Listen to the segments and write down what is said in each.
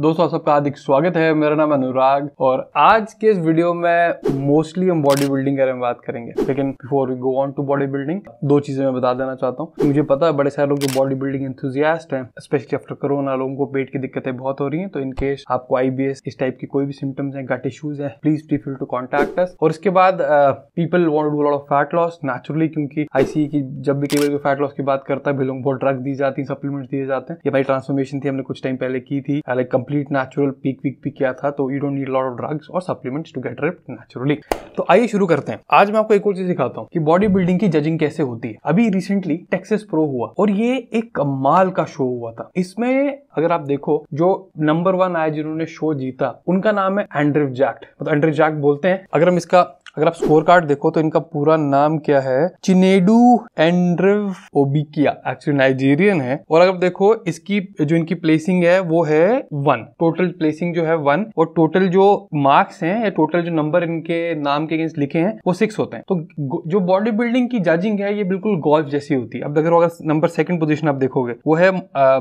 दोस्तों आप सबका हार्दिक स्वागत है मेरा नाम अनुराग और आज के इस वीडियो में मोस्टली हम बॉडी बिल्डिंग के बारे में बात करेंगे लेकिन before we go on to body building दो चीजें मैं बता देना चाहता हूँ मुझे पता है बड़े सारे लोग जो बॉडी बिल्डिंग एंथुजियास्ट हैं स्पेशली आफ्टर कोरोना लोगों को पेट की दिक्कतें बहुत हो रही है तो इनकेस आपको एस इस टाइप की कोई भी सिम्टम्स है गट इशूज है please free feel to contact us और इसके बाद people want do of fat loss naturally क्योंकि आईसी e की जब भी कई बार फैट लॉस की बात करता है भी लोगों को ड्रग दी जाती है सप्लीमेंट्स दिए जाते हैं ये भाई ट्रांसफॉर्मेशन थी हमने कुछ टाइम पहले की थी like complete natural peak week भी किया था तो you don't need lot of drugs और supplements to get ripped naturally तो आइए शुरू करते हैं आज मैं आपको एक और चीज सिखाता हूँ कि बॉडी बिल्डिंग की जजिंग कैसे होती है अभी रिसेंटली टेक्सेस प्रो हुआ और ये एक कमाल का शो हुआ था इसमें अगर आप देखो जो नंबर वन आया जिन्होंने शो जीता उनका नाम है एंड्रिव जैक्ट मतलब एंड्रिव जैक्ट बोलते हैं अगर हम इसका अगर आप स्कोर कार्ड देखो तो इनका पूरा नाम क्या है चिनेडू एंड्रिव ओबिकिया एक्चुअली नाइजीरियन है और अगर देखो इसकी जो इनकी प्लेसिंग है वो है वन टोटल प्लेसिंग जो है वन और टोटल जो मार्क्स हैं या टोटल जो नंबर इनके नाम के अगेंस्ट लिखे हैं वो सिक्स होते हैं तो जो बॉडी बिल्डिंग की जजिंग है ये बिल्कुल गोल्फ जैसी होती है अब अगर अगर नंबर सेकंड पोजिशन आप देखोगे वो है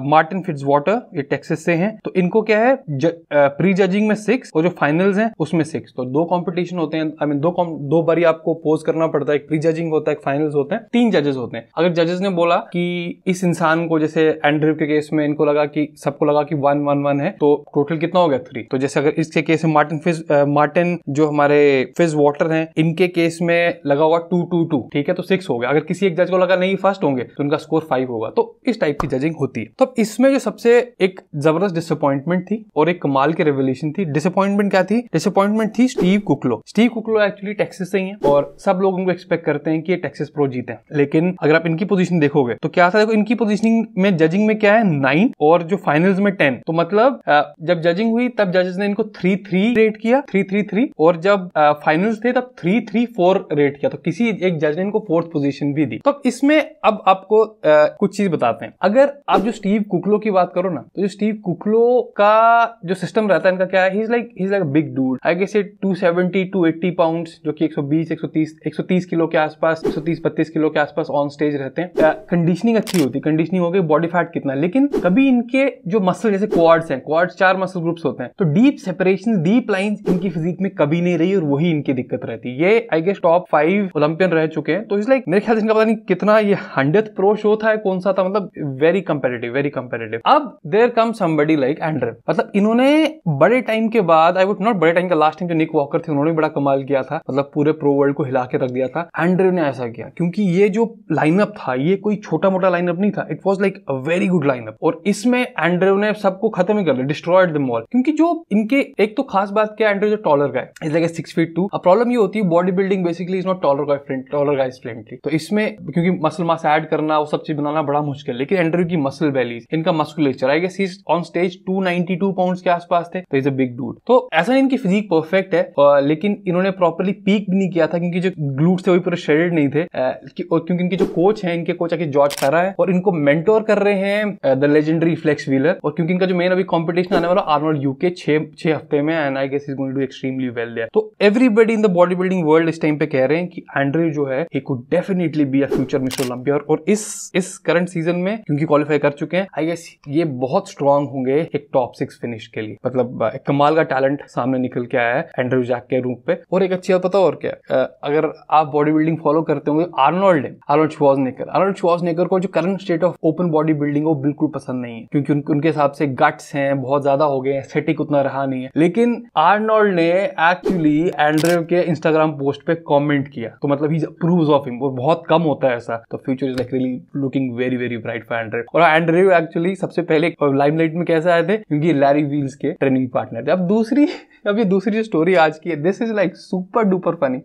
मार्टिन फिट्स वाटर ये टेक्सिस से हैं तो इनको क्या है प्री जजिंग में सिक्स और जो फाइनल्स हैं उसमें सिक्स तो दो कॉम्पिटिशन होते हैं आई मीन दो राउंड दो बारी आपको पोज करना पड़ता है एक प्री जजिंग होता है एक फाइनल्स होते हैं तीन जजेस होते हैं अगर जजेस ने बोला कि इस इंसान को जैसे एंड्रिव के केस में इनको लगा कि सबको लगा कि वन वन वन है तो टोटल कितना हो गया थ्री तो जैसे अगर इसके केस में मार्टिन फिज मार्टिन जो हमारे फिज वॉटर है इनके केस में लगा हुआ टू टू टू ठीक है तो सिक्स हो गया अगर किसी एक जज को लगा नहीं फर्स्ट होंगे तो उनका स्कोर फाइव होगा तो इस टाइप की जजिंग होती है तो इसमें जो सबसे एक जबरदस्त डिसअपॉइंटमेंट थी और एक कमाल की रेवल्यूशन थी डिसअपॉइंटमेंट क्या थी डिसअपॉइंटमेंट थी Steve Kuclo Steve Kuclo actually basically Texas से ही है और सब लोग उनको एक्सपेक्ट करते हैं कि ये टेक्सिस प्रो जीते हैं लेकिन अगर आप इनकी पोजीशन देखोगे तो क्या था देखो इनकी पोजीशनिंग में जजिंग में क्या है नाइन और जो फाइनल्स में टेन तो मतलब जब जजिंग हुई तब जजेस ने इनको थ्री थ्री रेट किया थ्री थ्री थ्री और जब फाइनल्स थे तब थ्री थ्री फोर रेट किया तो किसी एक जज ने इनको फोर्थ पोजिशन भी दी तो इसमें अब आपको कुछ चीज बताते हैं अगर आप जो स्टीव कुकलो की बात करो ना तो जो स्टीव कुकलो का जो सिस्टम रहता है इनका क्या है he is like he is like big dude I guess it 270 280 pounds जो कि 120 130 130 किलो के आसपास 130 32 किलो के आसपास ऑन स्टेज रहते हैं कंडीशनिंग uh, अच्छी होती है कंडीशनिंग हो गई बॉडी फैट कितना लेकिन कभी इनके जो मसल जैसे क्वाड्स हैं क्वार्स चार मसल ग्रुप्स होते हैं तो डीप सेपरेशन डीप लाइन इनकी फिजिक में कभी नहीं रही और वही इनकी दिक्कत रहती है ये I guess top five Olympian रह चुके हैं तो इस लाइक मेरे ख्याल से इनका पता नहीं कितना ये हंड्रेड प्रो शो था कौन सा था मतलब वेरी कंपेरेटिव वेरी कंपेटेटिव अब there come somebody like Andre मतलब इन्होंने बड़े टाइम के बाद आई वुड नॉट बड़े टाइम का लास्ट टाइम जो निक वॉकर थे उन्होंने बड़ा कमाल किया था मतलब पूरे प्रो वर्ल्ड को हिला के रख दिया था एंड्रयू ने ऐसा किया क्योंकि ये जो लाइनअप था ये कोई छोटा मोटा लाइनअप नहीं था it was like a very good lineup और इसमें एंड्रयू ने सबको खत्म ही कर दिया डिस्ट्रॉयड द मॉल क्योंकि जो इनके एक तो खास बात क्या एंड्रयू जो taller guy like six feet two अब प्रॉब्लम ये होती है body building basically is not taller guy friend taller guy friendly तो इसमें क्योंकि मसल मास ऐड करना वो सब चीज बनाना बड़ा मुश्किल लेकिन एंड्रयू की मसल वैलीज इनका musculature I guess on stage two ninety two pound के आसपास थे तो इज अ बिग डूड तो ऐसा इनकी फिजिक परफेक्ट है लेकिन इन्होंने प्रॉपरली पीक भी नहीं किया था क्योंकि जो ग्लूट थे वही पूरे शेडेड नहीं थे क्योंकि इनके जो कोच है इनके कोच आके जॉर्ज फेरा है और इनको मेंटोर कर रहे हैं द लेजेंडरी फ्लेक्स व्हीलर और क्योंकि इनका जो मेन अभी कॉम्पिटिशन आने वाला आर्नोल्ड यूके छह हफ्ते में and I guess is going to extremely well there तो everybody in the body building world इस टाइम पे कह रहे हैं कि एंड्रयू जो है he could definitely be a future mister Olympia और इस इस करंट सीजन में क्योंकि क्वालिफाई कर चुके हैं आई गेस ये बहुत स्ट्रांग होंगे एक टॉप सिक्स फिनिश के लिए मतलब एक कमाल का टैलेंट सामने निकल के आया है एंड्रयू जैक के रूप पे और एक अच्छी पता और क्या है अगर आप बॉडी बिल्डिंग फॉलो करते होंगे आर्नोल्ड है आर्नोल्ड नेकर आर्नोल्ड श्वाज नेकर को जो current state of open body building वो बिल्कुल पसंद नहीं है क्योंकि उन, उनके हिसाब से गट्स हैं बहुत ज्यादा हो गए एस्थेटिक उतना रहा नहीं है लेकिन आर्नोल्ड ने एक्चुअली एंड्रेव के इंस्टाग्राम पोस्ट पे कॉमेंट किया तो मतलब ही प्रूव ऑफ हिम और बहुत कम होता है ऐसा तो future is like really looking very very bright for Andrew और एंड्रेव एक्चुअली सबसे पहले लाइमलाइट में कैसे आए थे क्योंकि लैरी व्हील्स के ट्रेनिंग पार्टनर थे अब दूसरी अब ये दूसरी जो स्टोरी आज की है this is like super super funny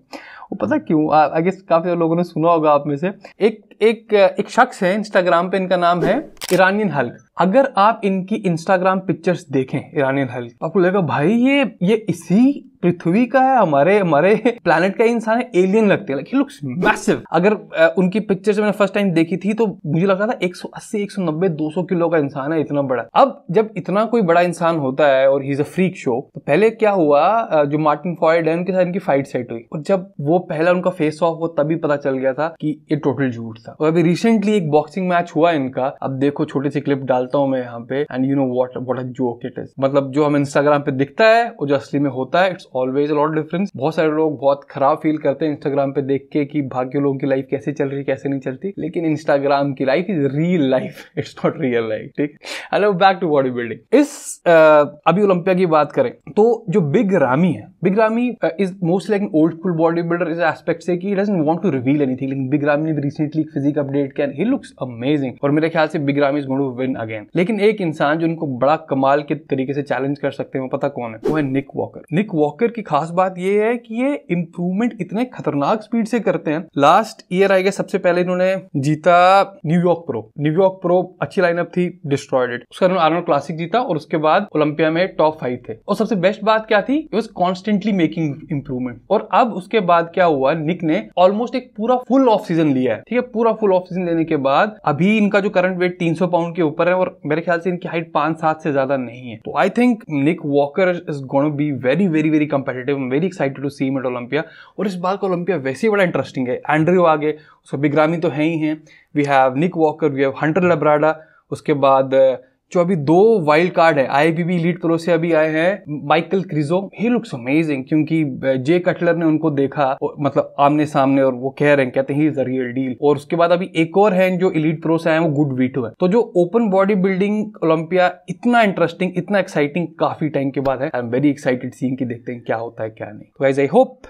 वो पता क्यों आई गेस काफ़ी लोगों ने सुना होगा आप में से एक एक एक शख्स है इंस्टाग्राम पे इनका नाम है ईरानियन हल्क अगर आप इनकी इंस्टाग्राम पिक्चर्स देखें ईरानियन हल्क आपको लगेगा भाई ये ये इसी पृथ्वी का है हमारे हमारे प्लानट का इंसान है एलियन लगते हैं लाइक लुक्स मैसिव अगर उनकी पिक्चर्स मैंने फर्स्ट टाइम देखी थी तो मुझे लग रहा था 180 190 200 किलो का इंसान है इतना बड़ा अब जब इतना कोई बड़ा इंसान होता है और he is a freak show तो पहले क्या हुआ जो मार्टिन फॉयड है उनके साथ इनकी फाइट सेट हुई और जब वो पहला उनका फेस ऑफ हुआ तभी पता चल गया था कि ये टोटल झूठ था था और अभी रिसेंटली एक बॉक्सिंग मैच हुआ इनका अब देखो छोटी सी क्लिप डालता हूँ मैं यहाँ पे and you know what what a joke it is मतलब जो हम इंस्टाग्राम पे दिखता है वो जो असली में होता है इट्स ऑलवेज लॉट डिफरेंस बहुत सारे लोग बहुत खराब फील करते हैं इंस्टाग्राम पे देख के कि भाग्य लोगों की लाइफ कैसे चल रही कैसे नहीं चलती लेकिन इंस्टाग्राम की life is real life it's not real life ठीक hello back to body building इस अभी ओलंपिया की बात करें तो जो बिग रामी है Big Ramy is most like old school body builder इस एस्पेक्ट से कि doesn't want to reveal anything लेकिन बिग रामी ने recently physique update can he looks amazing और मेरे ख्याल से Big Ram is to win again लेकिन एक इंसान जो उनको बड़ा कमाल के तरीके से चैलेंज कर सकते हैं वो पता कौन है वो है निक वॉकर निक वॉकर की खास बात ये है कि ये इंप्रूवमेंट इतने खतरनाक स्पीड से करते हैं लास्ट ईयर आई गया सबसे पहले इन्होंने जीता न्यूयॉर्क प्रो न्यूयॉर्क प्रो अच्छी लाइनअप थी डिस्ट्रॉयडेड उसका इन्होंने आर्नोल्ड क्लासिक जीता और उसके बाद ओलंपिया में टॉप फाइव थे और सबसे बेस्ट बात क्या थी वॉज कॉन्स्टेंटली मेकिंग इंप्रूवमेंट और अब उसके बाद क्या हुआ निक ने ऑलमोस्ट एक पूरा फुल ऑफ सीजन लिया है ठीक है पूरा पूरा फुल ऑक्सीजन लेने के बाद अभी इनका जो करंट वेट 300 पाउंड के ऊपर है और मेरे ख्याल से इनकी हाइट पांच सात से ज्यादा नहीं है तो I think Nick Walker is gonna be very very very competitive very excited to see met Olympia और इस बार का ओलंपिया वैसे ही बड़ा इंटरेस्टिंग है एंड्रयू आगे उसका बिग्रामी तो है ही है we have Nick Walker we have Hunter Labrada उसके बाद uh, जो अभी दो वाइल्ड कार्ड है आईबीबी लीड प्रो से अभी आए हैं Michael Krizo he looks amazing क्योंकि जे कटलर ने उनको देखा मतलब आमने सामने और वो कह रहे हैं कहते हैं रियल डील और उसके बाद अभी एक और है जो इलीट प्रो से आए वो गुड वीटो है तो जो ओपन बॉडी बिल्डिंग ओलंपिया इतना इंटरेस्टिंग इतना एक्साइटिंग काफी टाइम के बाद है I am very excited seen की देखते हैं क्या होता है क्या नहीं तो I hope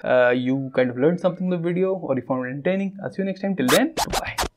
you kind of learn something the video और if entertaining next time till then bye